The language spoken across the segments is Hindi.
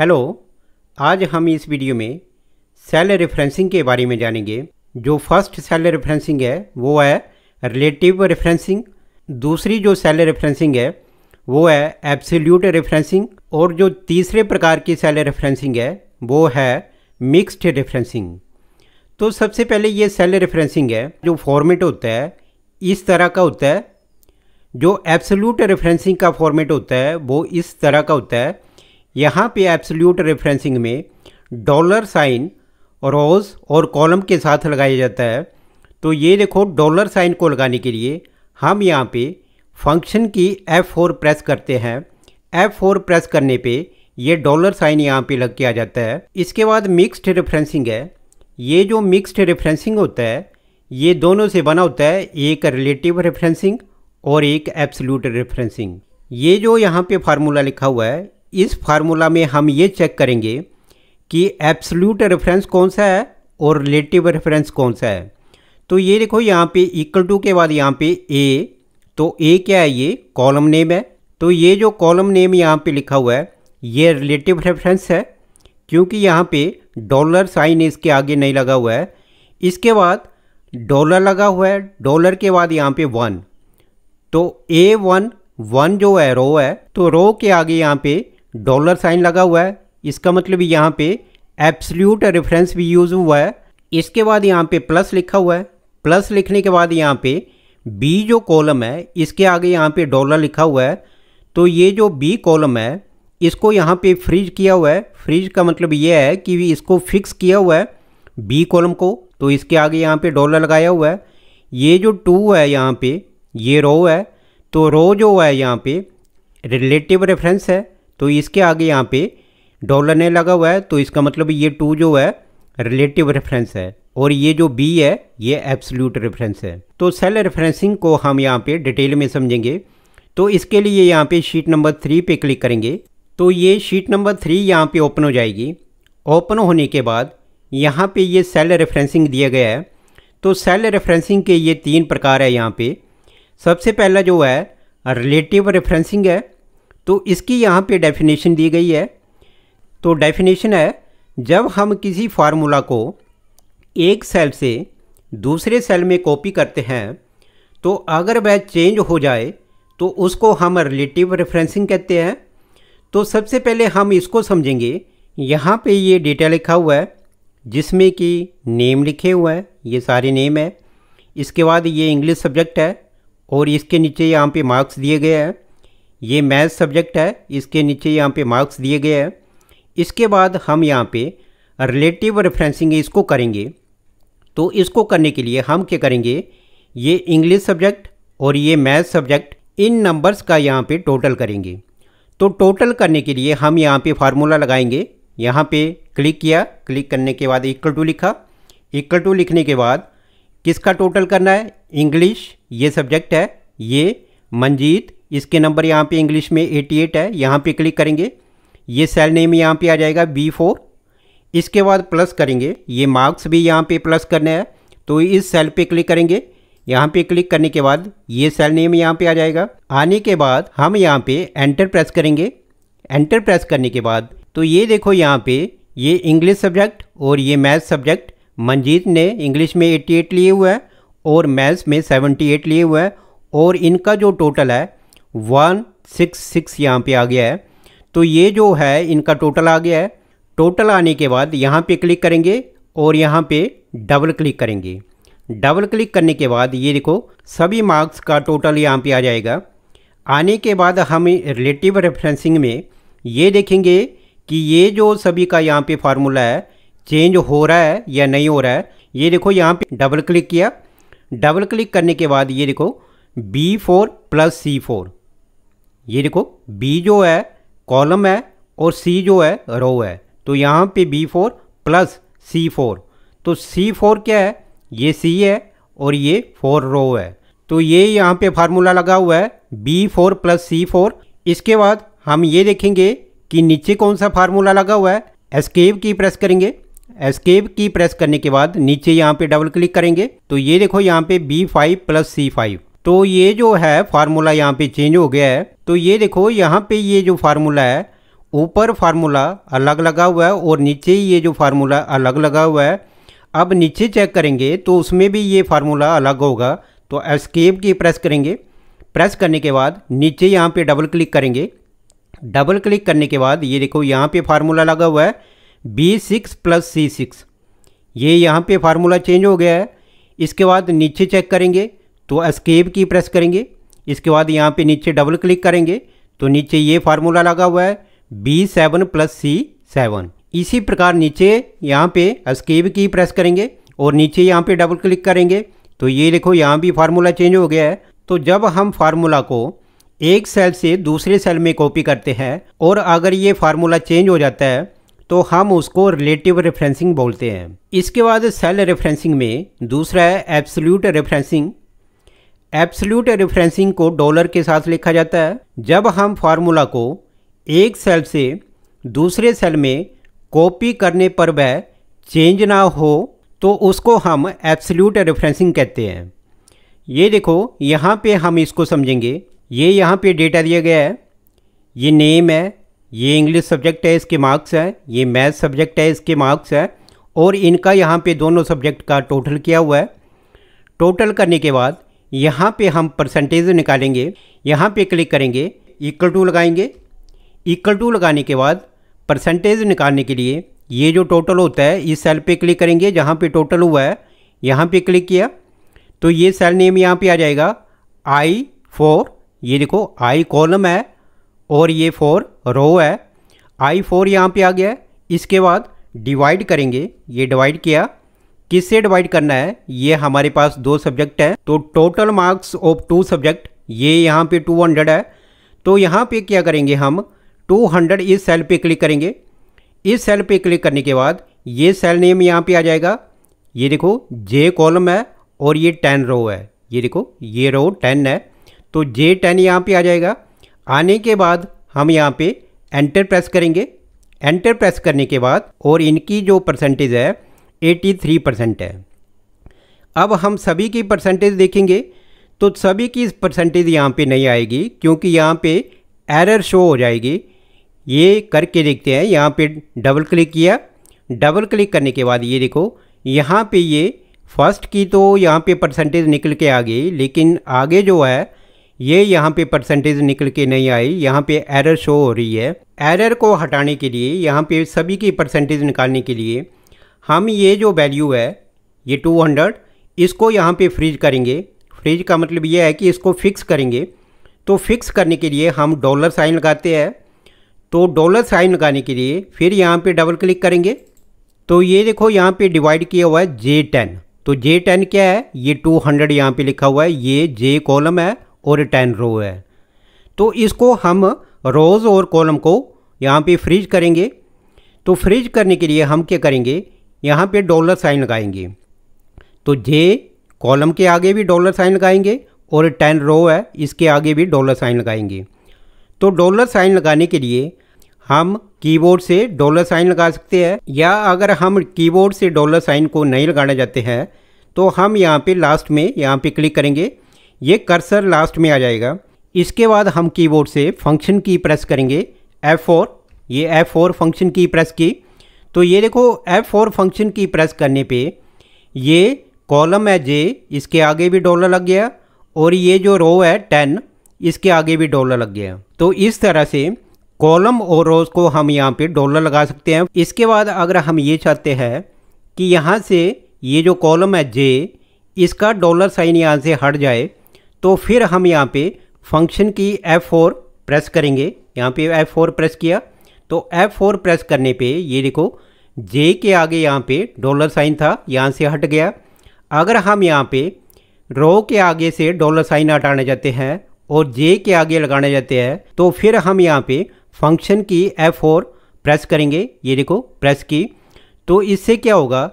हेलो आज हम इस वीडियो में सेल रेफरेंसिंग के बारे में जानेंगे जो फर्स्ट सेल रेफरेंसिंग है वो है रिलेटिव रेफरेंसिंग दूसरी जो सेल रेफरेंसिंग है वो है एब्सोल्यूट रेफरेंसिंग और जो तीसरे प्रकार की सेल रेफरेंसिंग है वो है मिक्स्ड रेफरेंसिंग तो सबसे पहले ये सेल रेफरेंसिंग है जो फॉर्मेट होता है इस तरह का होता है जो एब्सोल्यूट रेफरेंसिंग का फॉर्मेट होता है वो इस तरह का होता है यहाँ पे एब्सोल्यूट रेफरेंसिंग में डॉलर साइन रोज और कॉलम के साथ लगाया जाता है तो ये देखो डॉलर साइन को लगाने के लिए हम यहाँ पे फंक्शन की F4 प्रेस करते हैं F4 प्रेस करने पे ये डॉलर साइन यहाँ पे लग के आ जाता है इसके बाद मिक्स्ड रेफरेंसिंग है ये जो मिक्स्ड रेफरेंसिंग होता है ये दोनों से बना होता है एक रिलेटिव रेफरेंसिंग और एक एब्सोल्यूट रेफरेंसिंग ये जो यहाँ पे फार्मूला लिखा हुआ है इस फार्मूला में हम ये चेक करेंगे कि एब्सोल्यूट रेफरेंस कौन सा है और रिलेटिव रेफरेंस कौन सा है तो ये देखो यहाँ पे इक्वल टू के बाद यहाँ पे ए तो ए क्या है ये कॉलम नेम है तो ये जो कॉलम नेम यहाँ पे लिखा हुआ है ये रिलेटिव रेफरेंस है क्योंकि यहाँ पे डॉलर साइन इसके आगे नहीं लगा हुआ है इसके बाद डॉलर लगा हुआ है डॉलर के बाद यहाँ पे वन तो ए वन वन जो है रो है तो रो के आगे यहाँ पे डॉलर साइन लगा हुआ है इसका मतलब यहाँ पे एप्सल्यूट रेफरेंस भी यूज़ हुआ है इसके बाद यहाँ पे प्लस लिखा हुआ है प्लस लिखने के बाद यहाँ पे बी जो कॉलम है इसके आगे यहाँ पे डॉलर लिखा हुआ है तो ये जो बी कॉलम है इसको यहाँ पे फ्रीज किया हुआ है फ्रीज का मतलब ये है कि इसको फिक्स किया हुआ है बी कॉलम को तो इसके आगे यहाँ पे डॉलर लगाया हुआ है ये जो टू है यहाँ पे ये रो है तो रो जो है यहाँ पे रिलेटिव रेफरेंस है तो इसके आगे यहाँ पे डॉलर ने लगा हुआ है तो इसका मतलब ये टू जो है रिलेटिव रेफरेंस है और ये जो बी है ये एब्सोल्यूट रेफरेंस है तो सेल रेफरेंसिंग को हम यहाँ पे डिटेल में समझेंगे तो इसके लिए यहाँ पे शीट नंबर थ्री पे क्लिक करेंगे तो ये शीट नंबर थ्री यहाँ पे ओपन हो जाएगी ओपन होने के बाद यहाँ पे ये सेल रेफरेंसिंग दिया गया है तो सेल रेफरेंसिंग के ये तीन प्रकार है यहाँ पे सबसे पहला जो है रिलेटिव रेफरेंसिंग है तो इसकी यहाँ पे डेफिनेशन दी गई है तो डेफिनेशन है जब हम किसी फार्मूला को एक सेल से दूसरे सेल में कॉपी करते हैं तो अगर वह चेंज हो जाए तो उसको हम रिलेटिव रेफरेंसिंग कहते हैं तो सबसे पहले हम इसको समझेंगे यहाँ पे ये डेटा लिखा हुआ है जिसमें कि नेम लिखे हुए हैं ये सारे नेम है इसके बाद ये इंग्लिश सब्जेक्ट है और इसके नीचे यहाँ पे मार्क्स दिए गए हैं ये मैथ सब्जेक्ट है इसके नीचे यहाँ पे मार्क्स दिए गए हैं इसके बाद हम यहाँ पे रिलेटिव रेफरेंसिंग इसको करेंगे तो इसको करने के लिए हम क्या करेंगे ये इंग्लिश सब्जेक्ट और ये मैथ सब्जेक्ट इन नंबर्स का यहाँ पे टोटल करेंगे तो टोटल करने के लिए हम यहाँ पे फार्मूला लगाएंगे यहाँ पे क्लिक किया क्लिक करने के बाद इक्वल टू लिखा इक्वल टू लिखने के बाद किसका टोटल करना है इंग्लिश ये सब्जेक्ट है ये मंजीत इसके नंबर यहाँ पे इंग्लिश में 88 है यहाँ पे क्लिक करेंगे ये सेल नेम यहाँ पे आ जाएगा बी फोर इसके बाद प्लस करेंगे ये मार्क्स भी यहाँ पे प्लस करना है तो इस सेल पे क्लिक करेंगे यहाँ पे क्लिक करने के बाद ये सेल नेम यहाँ पे आ जाएगा आने के बाद हम यहाँ पे एंटर प्रेस करेंगे एंटर प्रेस करने के बाद तो ये देखो यहाँ पे ये इंग्लिश सब्जेक्ट और ये मैथ सब्जेक्ट मंजीत ने इंग्लिश में 88 लिए हुआ है और मैथ्स में 78 लिए हुआ है और इनका जो टोटल है वन सिक्स सिक्स यहाँ पर आ गया है तो ये जो है इनका टोटल आ गया है टोटल आने के बाद यहाँ पे क्लिक करेंगे और यहाँ पे डबल क्लिक करेंगे डबल क्लिक करने के बाद ये देखो सभी मार्क्स का टोटल यहाँ पे आ जाएगा आने के बाद हम रिलेटिव रेफरेंसिंग में ये देखेंगे कि ये जो सभी का यहाँ पे फार्मूला है चेंज हो रहा है या नहीं हो रहा है ये देखो यहाँ पे डबल क्लिक किया डबल क्लिक करने के बाद ये देखो B four plus C four ये देखो बी जो है कॉलम है और सी जो है रो है तो यहाँ पे B four plus C four तो सी फोर क्या है ये सी है और ये फोर रो है तो ये यहाँ पे फार्मूला लगा हुआ है B four plus C four इसके बाद हम ये देखेंगे कि नीचे कौन सा फार्मूला लगा हुआ है एस्केप की प्रेस करेंगे एस्केप की प्रेस करने के बाद नीचे यहाँ पे डबल क्लिक करेंगे तो ये देखो यहाँ पे B five plus C five तो ये जो है फार्मूला यहाँ पे चेंज हो गया है तो ये देखो यहाँ पे ये जो फार्मूला है ऊपर फार्मूला अलग लगा हुआ है और नीचे ये जो फार्मूला अलग लगा हुआ है अब नीचे चेक करेंगे तो उसमें भी ये फार्मूला अलग होगा तो एस्केप की प्रेस करेंगे प्रेस करने के बाद नीचे यहाँ पे डबल क्लिक करेंगे डबल क्लिक करने के बाद ये देखो यहाँ पे फार्मूला लगा हुआ है B six plus C six ये यहाँ पे फार्मूला चेंज हो गया है इसके बाद नीचे चेक करेंगे तो एस्केप की प्रेस करेंगे इसके बाद यहाँ पे नीचे डबल क्लिक करेंगे तो नीचे ये फार्मूला लगा हुआ है B seven plus C seven इसी प्रकार नीचे यहाँ पे एस्केप की प्रेस करेंगे और नीचे यहाँ पे डबल क्लिक करेंगे तो ये देखो यहाँ भी फार्मूला चेंज हो गया है तो जब हम फार्मूला को एक सेल से दूसरे सेल में कॉपी करते हैं और अगर ये फार्मूला चेंज हो जाता है तो हम उसको रिलेटिव रेफरेंसिंग बोलते हैं इसके बाद सेल रेफरेंसिंग में दूसरा है एब्सोल्यूट रेफरेंसिंग एब्सल्यूट रेफरेंसिंग को डॉलर के साथ लिखा जाता है जब हम फार्मूला को एक सेल से दूसरे सेल में कॉपी करने पर वह चेंज ना हो तो उसको हम एब्सल्यूट रेफरेंसिंग कहते हैं ये देखो यहाँ पे हम इसको समझेंगे ये यहाँ पे डेटा दिया गया है ये नेम है ये इंग्लिश सब्जेक्ट है इसके मार्क्स हैं ये मैथ सब्जेक्ट है इसके मार्क्स हैं और इनका यहाँ पे दोनों सब्जेक्ट का टोटल किया हुआ है टोटल करने के बाद यहाँ पे हम परसेंटेज निकालेंगे यहाँ पे क्लिक करेंगे इक्वल टू लगाएंगे इक्वल टू लगाने के बाद परसेंटेज निकालने के लिए ये जो टोटल होता है इस सेल पे क्लिक करेंगे जहाँ पे टोटल हुआ है यहाँ पे क्लिक किया तो ये सेल नेम यहाँ पे आ जाएगा आई फोर ये देखो आई कॉलम है और ये फोर रो है आई फोर यहाँ पर आ गया इसके बाद डिवाइड करेंगे ये डिवाइड किया किससे डिवाइड करना है ये हमारे पास दो सब्जेक्ट है तो total marks of two subject ये यहाँ पे 200 है तो यहाँ पे क्या करेंगे हम 200 इस सेल पे क्लिक करेंगे इस सेल पे क्लिक करने के बाद ये सेल नेम यहाँ पे आ जाएगा ये देखो जे कॉलम है और ये टेन रो है ये देखो ये रो टेन है तो जे टेन यहाँ पर आ जाएगा आने के बाद हम यहाँ पर एंटर प्रेस करेंगे एंटर प्रेस करने के बाद और इनकी जो परसेंटेज है 83 परसेंट है अब हम सभी की परसेंटेज देखेंगे तो सभी की परसेंटेज यहाँ पे नहीं आएगी क्योंकि यहाँ पे एरर शो हो जाएगी ये करके देखते हैं यहाँ पे डबल क्लिक किया डबल क्लिक करने के बाद ये देखो यहाँ पे ये फर्स्ट की तो यहाँ पे परसेंटेज निकल के आ गई लेकिन आगे जो है ये यहाँ पे परसेंटेज निकल के नहीं आई यहाँ पे एरर शो हो रही है एरर को हटाने के लिए यहाँ पे सभी की परसेंटेज निकालने के लिए हम ये जो वैल्यू है ये 200 इसको यहाँ पे फ्रीज करेंगे फ्रीज का मतलब ये है कि इसको फिक्स करेंगे तो फिक्स करने के लिए हम डॉलर साइन लगाते हैं तो डॉलर साइन लगाने के लिए फिर यहाँ पे डबल क्लिक करेंगे तो ये देखो यहाँ पे डिवाइड किया हुआ है जे टेन तो जे टेन क्या है ये टू हंड्रेड यहाँ पर लिखा हुआ है ये जे कॉलम है और टेन रो है तो इसको हम रोज़ और कॉलम को यहाँ पे फ्रीज करेंगे तो फ्रीज करने के लिए हम क्या करेंगे यहाँ पे डॉलर साइन लगाएंगे तो जे कॉलम के आगे भी डॉलर साइन लगाएंगे और टेन रो है इसके आगे भी डॉलर साइन लगाएंगे तो डॉलर साइन लगाने के लिए हम कीबोर्ड से डॉलर साइन लगा सकते हैं या अगर हम कीबोर्ड से डॉलर साइन को नहीं लगाना चाहते हैं तो हम यहाँ पे लास्ट में यहाँ पे क्लिक करेंगे ये कर्सर लास्ट में आ जाएगा इसके बाद हम कीबोर्ड से फंक्शन की प्रेस करेंगे F4 ये F4 फंक्शन की प्रेस की तो ये देखो एफ फोर फंक्शन की प्रेस करने पे ये कॉलम है जे इसके आगे भी डॉलर लग गया और ये जो रो है टेन इसके आगे भी डॉलर लग गया तो इस तरह से कॉलम और रोज को हम यहाँ पे डॉलर लगा सकते हैं इसके बाद अगर हम ये चाहते हैं कि यहाँ से ये जो कॉलम है जे इसका डॉलर साइन यहाँ से हट जाए तो फिर हम यहाँ पे फंक्शन की F4 प्रेस करेंगे यहाँ पे F4 प्रेस किया तो F4 प्रेस करने पे ये देखो जे के आगे यहाँ पे डॉलर साइन था यहाँ से हट गया अगर हम यहाँ पे रो के आगे से डॉलर साइन हटाने जाते हैं और जे के आगे लगाने जाते हैं तो फिर हम यहाँ पे फंक्शन की F4 प्रेस करेंगे ये देखो प्रेस की तो इससे क्या होगा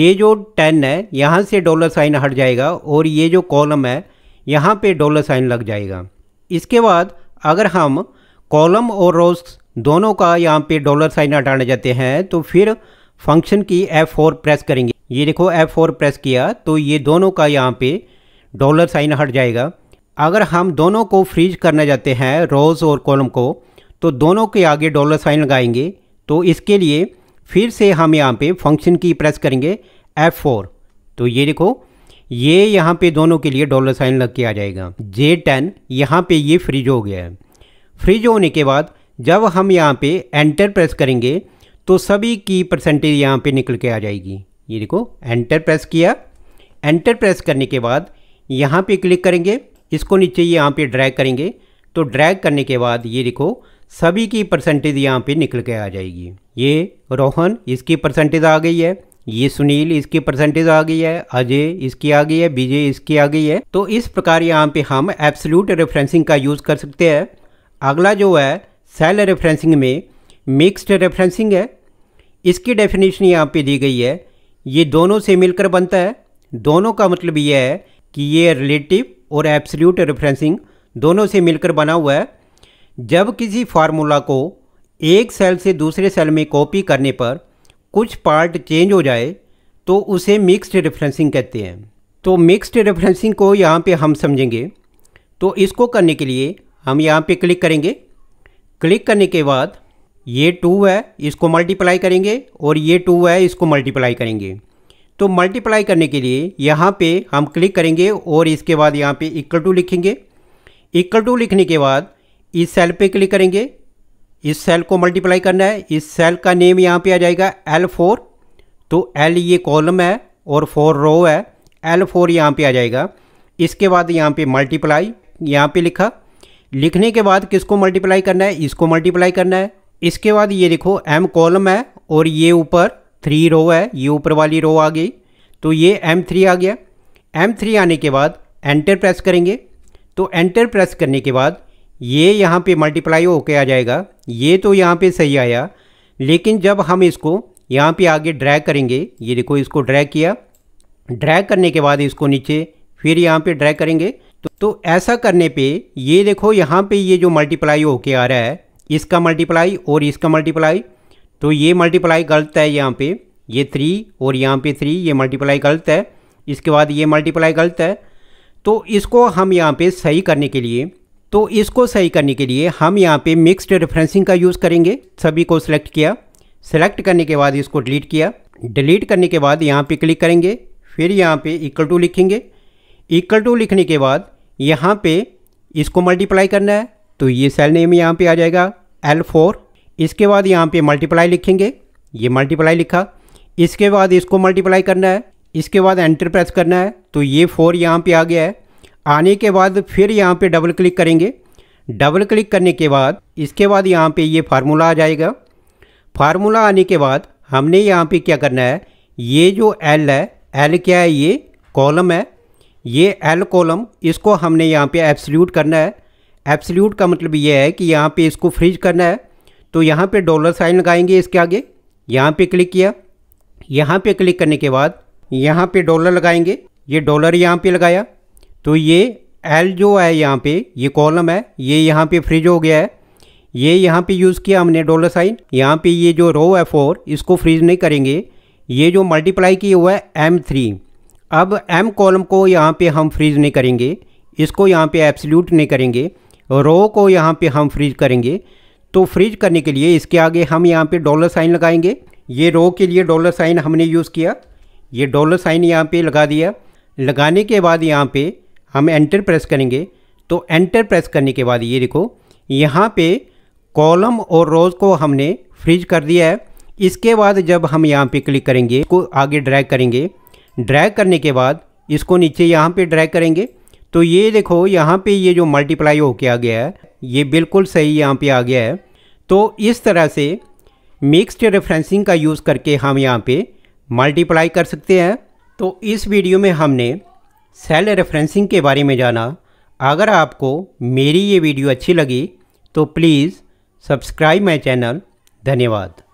ये जो टेन है यहाँ से डॉलर साइन हट जाएगा और ये जो कॉलम है यहाँ पे डॉलर साइन लग जाएगा इसके बाद अगर हम कॉलम और रोज दोनों का यहाँ पे डॉलर साइन हटाने जाते हैं तो फिर फंक्शन की F4 प्रेस करेंगे ये देखो F4 प्रेस किया तो ये दोनों का यहाँ पे डॉलर साइन हट जाएगा अगर हम दोनों को फ्रीज करना चाहते हैं रोज़ और कॉलम को तो दोनों के आगे डॉलर साइन लगाएंगे तो इसके लिए फिर से हम यहाँ पे फंक्शन की प्रेस करेंगे F4 तो ये देखो ये यहाँ पे दोनों के लिए डॉलर साइन लग के आ जाएगा J10 टेन यहाँ पर ये फ्रिज हो गया है फ्रिज होने के बाद जब हम यहाँ पे एंटर प्रेस करेंगे तो सभी की परसेंटेज यहाँ पे निकल के आ जाएगी ये देखो एंटर प्रेस किया एंटर प्रेस करने के बाद यहाँ पे क्लिक करेंगे इसको नीचे यहाँ पे ड्रैग करेंगे तो ड्रैग करने के बाद ये देखो सभी की परसेंटेज यहाँ पे निकल के आ जाएगी ये रोहन इसकी परसेंटेज आ गई है ये सुनील इसकी परसेंटेज आ गई है अजय इसकी आ गई है विजय इसकी आ गई है तो इस प्रकार यहाँ पे हम एब्सोल्यूट रेफरेंसिंग का यूज़ कर सकते हैं अगला जो है सेल रेफरेंसिंग में मिक्स्ड रेफरेंसिंग है इसकी डेफिनेशन यहाँ पे दी गई है ये दोनों से मिलकर बनता है दोनों का मतलब यह है कि ये रिलेटिव और एब्सल्यूट रेफरेंसिंग दोनों से मिलकर बना हुआ है जब किसी फार्मूला को एक सेल से दूसरे सेल में कॉपी करने पर कुछ पार्ट चेंज हो जाए तो उसे मिक्स्ड रेफरेंसिंग कहते हैं तो मिक्स्ड रेफरेंसिंग को यहाँ पे हम समझेंगे तो इसको करने के लिए हम यहाँ पे क्लिक करेंगे क्लिक करने के बाद ये टू है इसको मल्टीप्लाई करेंगे और ये टू है इसको मल्टीप्लाई करेंगे तो मल्टीप्लाई करने के लिए यहाँ पे हम क्लिक करेंगे और इसके बाद यहाँ पे इक्वल टू लिखेंगे इक्वल टू लिखने के बाद इस सेल पे क्लिक करेंगे इस सेल को मल्टीप्लाई करना है इस सेल का नेम यहाँ पे आ जाएगा एल फोर तो एल ये कॉलम है और फोर रो है एल फोर यहाँ पर आ जाएगा इसके बाद यहाँ पर मल्टीप्लाई यहाँ पर लिखा लिखने के बाद किसको मल्टीप्लाई करना है इसको मल्टीप्लाई करना है इसके बाद ये देखो एम कॉलम है और ये ऊपर थ्री रो है ये ऊपर वाली रो आ गई तो ये एम थ्री आ गया एम थ्री आने के बाद एंटर प्रेस करेंगे तो एंटर प्रेस करने के बाद ये यहाँ पे मल्टीप्लाई होके आ जाएगा ये तो यहाँ पे सही आया लेकिन जब हम इसको यहाँ पे आगे ड्रैग करेंगे ये देखो इसको ड्रैग किया ड्रैग करने के बाद इसको नीचे फिर यहाँ पे ड्रैग करेंगे तो, तो ऐसा करने पे ये देखो यहाँ पे ये जो मल्टीप्लाई होके आ रहा है इसका मल्टीप्लाई और इसका मल्टीप्लाई तो ये मल्टीप्लाई गलत है यहाँ पे ये थ्री और यहाँ पे थ्री ये मल्टीप्लाई गलत है इसके बाद ये मल्टीप्लाई गलत है तो इसको हम यहाँ पे सही करने के लिए तो इसको सही करने के लिए हम यहाँ पे मिक्स्ड रेफरेंसिंग का यूज़ करेंगे सभी को सिलेक्ट किया सेलेक्ट करने के बाद इसको डिलीट किया डिलीट करने के बाद यहाँ पे क्लिक करेंगे फिर यहाँ पे इक्वल टू लिखेंगे इक्वल टू लिखने के बाद यहाँ पे इसको मल्टीप्लाई करना है तो ये सेल नेम यहाँ पे आ जाएगा एल फोर इसके बाद यहाँ पे मल्टीप्लाई लिखेंगे ये मल्टीप्लाई लिखा इसके बाद इसको मल्टीप्लाई करना है इसके बाद एंटर प्रेस करना है तो ये फोर यहाँ पे आ गया है आने के बाद फिर यहाँ पे डबल क्लिक करेंगे डबल क्लिक करने के बाद इसके बाद यहाँ पे ये फार्मूला आ जाएगा फार्मूला आने के बाद हमने यहाँ पे क्या करना है ये जो एल है एल क्या है ये कॉलम है ये एल कॉलम इसको हमने यहाँ पे एब्सल्यूट करना है एब्सल्यूट का मतलब ये है कि यहाँ पे इसको फ्रीज करना है तो यहाँ पे डॉलर साइन लगाएंगे इसके आगे यहाँ पे क्लिक किया यहाँ पे क्लिक करने के बाद यहाँ पे डॉलर लगाएंगे ये डॉलर यहाँ पे लगाया तो ये एल जो है यहाँ पे ये कॉलम है ये यहाँ पे फ्रिज हो गया है ये यहाँ पे यूज़ किया हमने डॉलर साइन यहाँ पे ये जो रो है फोर इसको फ्रीज नहीं करेंगे ये जो मल्टीप्लाई किया हुआ है एम थ्री अब एम कॉलम को यहाँ पे हम फ्रीज नहीं करेंगे इसको यहाँ पे एब्सल्यूट नहीं करेंगे रो को यहाँ पे हम फ्रीज करेंगे तो फ्रीज करने के लिए इसके आगे हम यहाँ पे डॉलर साइन लगाएंगे ये रो के लिए डॉलर साइन हमने यूज़ किया ये डॉलर साइन यहाँ पे लगा दिया लगाने के बाद यहाँ पे हम एंटर प्रेस करेंगे तो एंटर प्रेस करने के बाद ये देखो यहाँ पे कॉलम और रोज़ को हमने फ्रीज कर दिया है इसके बाद जब हम यहाँ पे क्लिक करेंगे को आगे ड्रैग करेंगे ड्रैग करने के बाद इसको नीचे यहाँ पे ड्रैग करेंगे तो ये देखो यहाँ पे ये जो मल्टीप्लाई होके आ गया है ये बिल्कुल सही यहाँ पे आ गया है तो इस तरह से मिक्स्ड रेफरेंसिंग का यूज़ करके हम यहाँ पे मल्टीप्लाई कर सकते हैं तो इस वीडियो में हमने सेल रेफरेंसिंग के बारे में जाना अगर आपको मेरी ये वीडियो अच्छी लगी तो प्लीज़ सब्सक्राइब माई चैनल धन्यवाद